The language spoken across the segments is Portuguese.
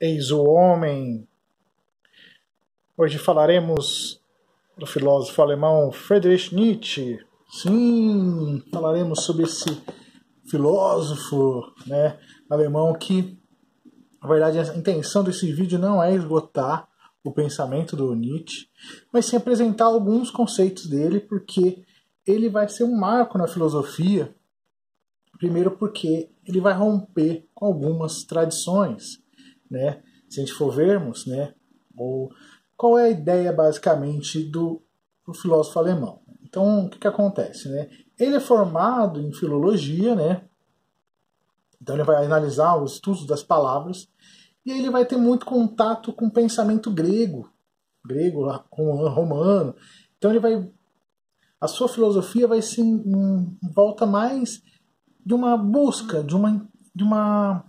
Eis o homem. Hoje falaremos do filósofo alemão Friedrich Nietzsche. Sim, falaremos sobre esse filósofo né, alemão que, na verdade, a intenção desse vídeo não é esgotar o pensamento do Nietzsche, mas sim apresentar alguns conceitos dele, porque ele vai ser um marco na filosofia, primeiro porque ele vai romper com algumas tradições né? Se a gente for vermos, né? Ou qual é a ideia basicamente do, do filósofo alemão? Então, o que, que acontece, né? Ele é formado em filologia, né? Então ele vai analisar os estudos das palavras e aí ele vai ter muito contato com o pensamento grego, grego, romano. Então ele vai a sua filosofia vai se em volta mais de uma busca, de uma de uma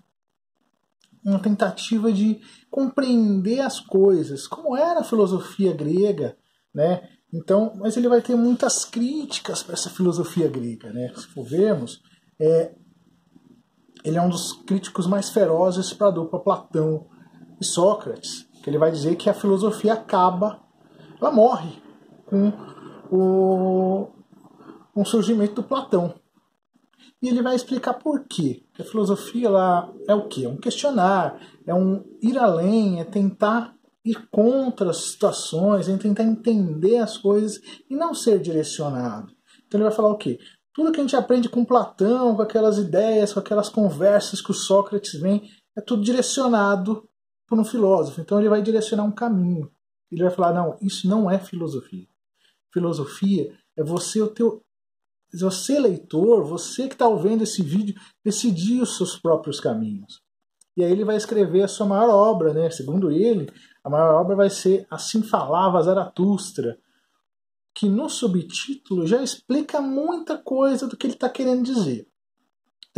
uma tentativa de compreender as coisas, como era a filosofia grega, né? Então, mas ele vai ter muitas críticas para essa filosofia grega, né? Se for vermos, é, ele é um dos críticos mais ferozes para dupla Platão e Sócrates, que ele vai dizer que a filosofia acaba, ela morre com o, com o surgimento do Platão e ele vai explicar por quê. A filosofia lá é o quê? É um questionar, é um ir além, é tentar ir contra as situações, é tentar entender as coisas e não ser direcionado. Então ele vai falar o quê? Tudo que a gente aprende com Platão, com aquelas ideias, com aquelas conversas que o Sócrates vem, é tudo direcionado por um filósofo. Então ele vai direcionar um caminho. Ele vai falar: não, isso não é filosofia. Filosofia é você o teu você, leitor, você que está ouvindo esse vídeo, decidir os seus próprios caminhos. E aí ele vai escrever a sua maior obra, né? Segundo ele, a maior obra vai ser Assim Falava Zaratustra, que no subtítulo já explica muita coisa do que ele está querendo dizer.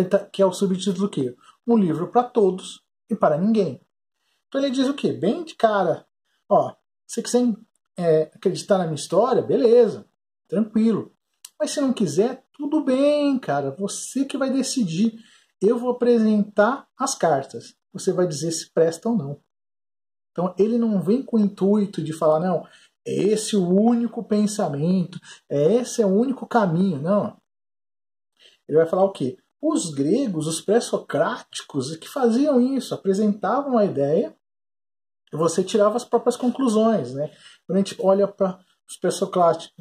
Tá, que é o subtítulo do quê? Um livro para todos e para ninguém. Então ele diz o quê? Bem de cara. Ó, se quiser é, acreditar na minha história, beleza, tranquilo. Mas se não quiser, tudo bem, cara. Você que vai decidir. Eu vou apresentar as cartas. Você vai dizer se presta ou não. Então ele não vem com o intuito de falar, não, é esse é o único pensamento, é esse é o único caminho. Não. Ele vai falar o quê? Os gregos, os pré-socráticos, que faziam isso, apresentavam a ideia e você tirava as próprias conclusões. Né? Quando a gente olha para os pré-socráticos,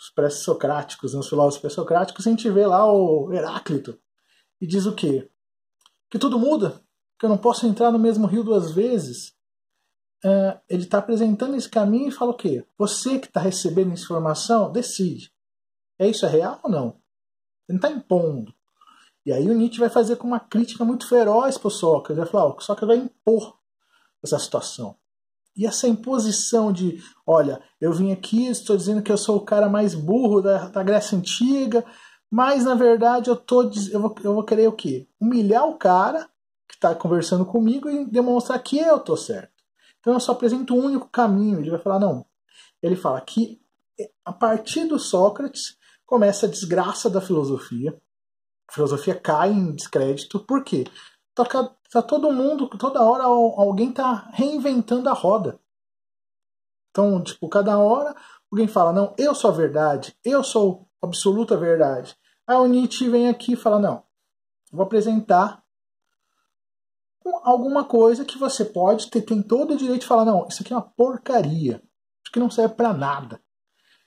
os pré-socráticos, né, os filósofos pré-socráticos, a gente vê lá o Heráclito e diz o quê? Que tudo muda, que eu não posso entrar no mesmo rio duas vezes. É, ele está apresentando esse caminho e fala o quê? Você que está recebendo essa informação, decide. É isso, é real ou não? Ele não está impondo. E aí o Nietzsche vai fazer com uma crítica muito feroz para o Sócrates. Vai falar, ó, o Sócrates vai impor essa situação. E essa imposição de, olha, eu vim aqui, estou dizendo que eu sou o cara mais burro da, da Grécia Antiga, mas na verdade eu, tô, eu, vou, eu vou querer o quê? Humilhar o cara que está conversando comigo e demonstrar que eu tô certo. Então eu só apresento um único caminho. Ele vai falar, não. Ele fala que eh, a partir do Sócrates começa a desgraça da filosofia. A filosofia cai em descrédito. Por quê? Tá, tá todo mundo, toda hora alguém tá reinventando a roda. Então, tipo, cada hora alguém fala, não, eu sou a verdade, eu sou absoluta verdade. Aí o Nietzsche vem aqui e fala, não, vou apresentar alguma coisa que você pode ter, tem todo o direito de falar, não, isso aqui é uma porcaria, isso aqui não serve para nada.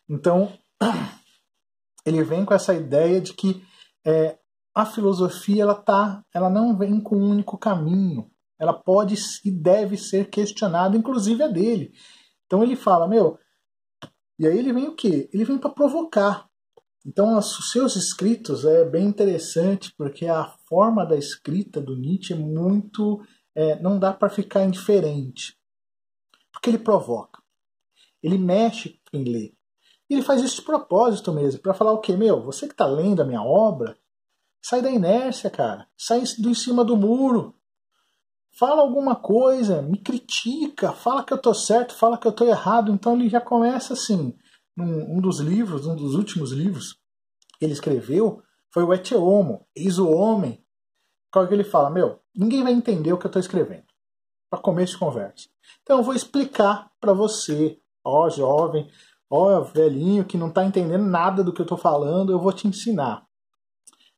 Então, ele vem com essa ideia de que é, a filosofia ela tá, ela não vem com um único caminho. Ela pode e deve ser questionada, inclusive a dele. Então ele fala, meu, e aí ele vem o quê? Ele vem para provocar. Então os seus escritos é bem interessante porque a forma da escrita do Nietzsche é muito, é, não dá para ficar indiferente, porque ele provoca. Ele mexe em ler E ele faz isso de propósito mesmo, para falar o quê? Meu, você que está lendo a minha obra, Sai da inércia, cara. Sai do em cima do muro. Fala alguma coisa, me critica, fala que eu tô certo, fala que eu tô errado. Então ele já começa assim. Num, um dos livros, um dos últimos livros que ele escreveu foi o Et Homo, Eis o Homem. Qual que ele fala? Meu, ninguém vai entender o que eu tô escrevendo. Para começo de conversa. Então eu vou explicar para você, ó jovem, ó velhinho que não tá entendendo nada do que eu tô falando, eu vou te ensinar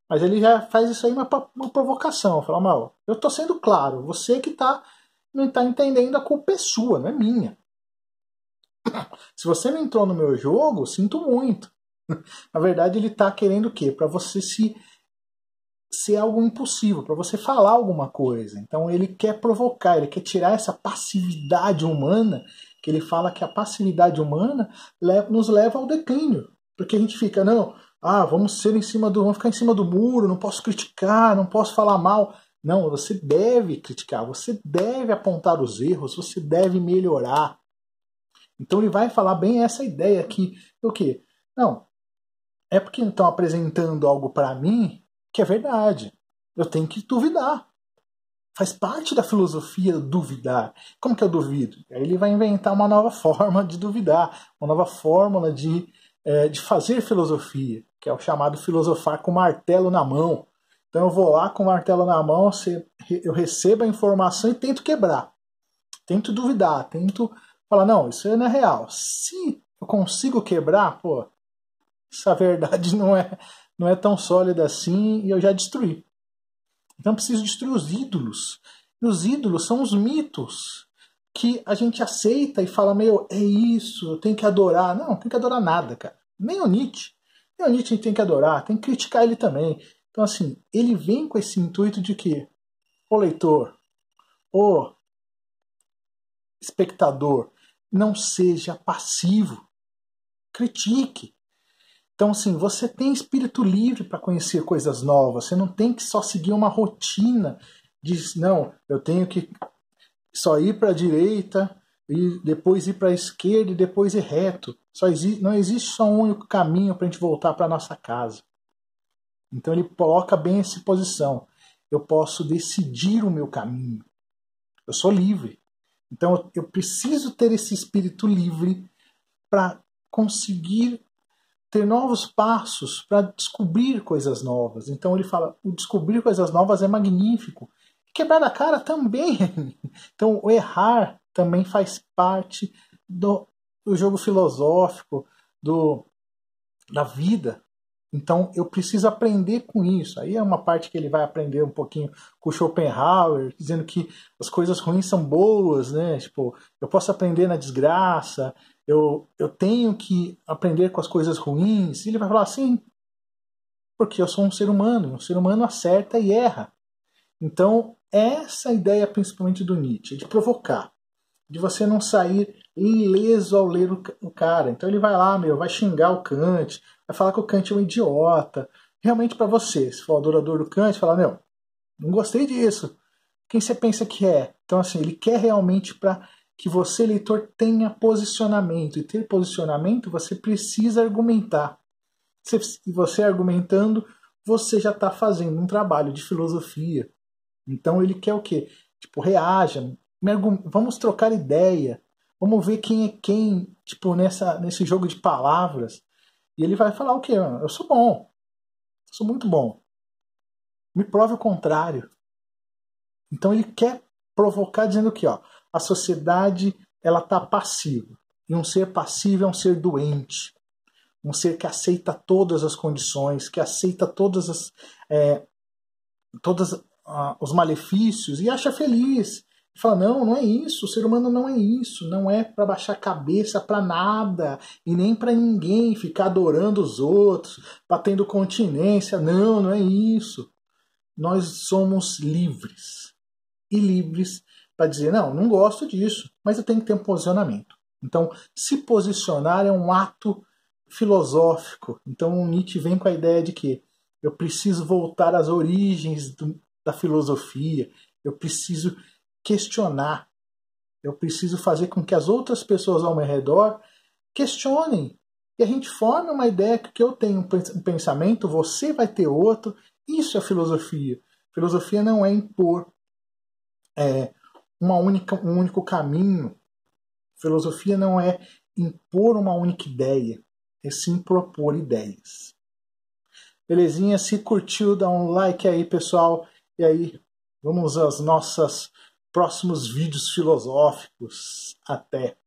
mas ele já faz isso aí uma, uma provocação. Fala, mal, eu tô sendo claro, você que tá, não tá entendendo, a culpa é sua, não é minha. Se você não entrou no meu jogo, sinto muito. Na verdade, ele tá querendo o quê? Para você se ser algo impossível, para você falar alguma coisa. Então ele quer provocar, ele quer tirar essa passividade humana, que ele fala que a passividade humana nos leva ao declínio. Porque a gente fica, não, ah, vamos ser em cima do. Vamos ficar em cima do muro, não posso criticar, não posso falar mal. Não, você deve criticar, você deve apontar os erros, você deve melhorar. Então ele vai falar bem essa ideia aqui. O quê? Não, é porque estão apresentando algo para mim que é verdade. Eu tenho que duvidar. Faz parte da filosofia duvidar. Como que eu duvido? Aí ele vai inventar uma nova forma de duvidar, uma nova fórmula de é, de fazer filosofia, que é o chamado filosofar com martelo na mão. Então eu vou lá com o martelo na mão, eu recebo a informação e tento quebrar, tento duvidar, tento falar, não, isso não é real. Se eu consigo quebrar, pô, essa verdade não é, não é tão sólida assim e eu já destruí. Então preciso destruir os ídolos. E os ídolos são os mitos que a gente aceita e fala, meu, é isso, eu tenho que adorar. Não, tem que adorar nada, cara. Nem o Nietzsche. Nem o Nietzsche a gente tem que adorar, tem que criticar ele também. Então, assim, ele vem com esse intuito de que o leitor, o espectador, não seja passivo, critique. Então, assim, você tem espírito livre para conhecer coisas novas, você não tem que só seguir uma rotina de, não, eu tenho que só ir para a direita e depois ir para a esquerda e depois ir reto. Só exi não existe só um único caminho para a gente voltar para nossa casa. Então ele coloca bem essa posição. Eu posso decidir o meu caminho. Eu sou livre. Então eu preciso ter esse espírito livre para conseguir ter novos passos para descobrir coisas novas. Então ele fala, o descobrir coisas novas é magnífico, quebrar a cara também. então, o errar também faz parte do, do jogo filosófico, do, da vida. Então, eu preciso aprender com isso. Aí é uma parte que ele vai aprender um pouquinho com Schopenhauer, dizendo que as coisas ruins são boas, né? Tipo, eu posso aprender na desgraça, eu, eu tenho que aprender com as coisas ruins. E ele vai falar assim, porque eu sou um ser humano, um ser humano acerta e erra. Então, essa ideia principalmente do Nietzsche, de provocar, de você não sair ileso ao ler o cara. Então ele vai lá, meu, vai xingar o Kant, vai falar que o Kant é um idiota. Realmente para você, se for adorador do Kant, falar, meu, não gostei disso. Quem você pensa que é? Então assim, ele quer realmente para que você, leitor, tenha posicionamento. E ter posicionamento, você precisa argumentar. e você argumentando, você já está fazendo um trabalho de filosofia, então ele quer o quê? Tipo, reaja, vamos trocar ideia, vamos ver quem é quem, tipo, nessa, nesse jogo de palavras. E ele vai falar o quê? Ah, eu sou bom, eu sou muito bom. Me prove o contrário. Então ele quer provocar dizendo que ó, a sociedade ela está passiva. E um ser passivo é um ser doente. Um ser que aceita todas as condições, que aceita todas as, é, todas os malefícios e acha feliz. fala, não, não é isso, o ser humano não é isso, não é para baixar a cabeça para nada e nem para ninguém ficar adorando os outros, batendo continência, não, não é isso. Nós somos livres e livres para dizer, não, não gosto disso, mas eu tenho que ter um posicionamento. Então, se posicionar é um ato filosófico. Então, Nietzsche vem com a ideia de que eu preciso voltar às origens do, da filosofia, eu preciso questionar, eu preciso fazer com que as outras pessoas ao meu redor questionem. E a gente forme uma ideia que eu tenho um pensamento, você vai ter outro. Isso é filosofia. Filosofia não é impor é, uma única, um único caminho. Filosofia não é impor uma única ideia, é sim propor ideias. Belezinha? Se curtiu, dá um like aí, pessoal. E aí, vamos aos nossos próximos vídeos filosóficos. Até!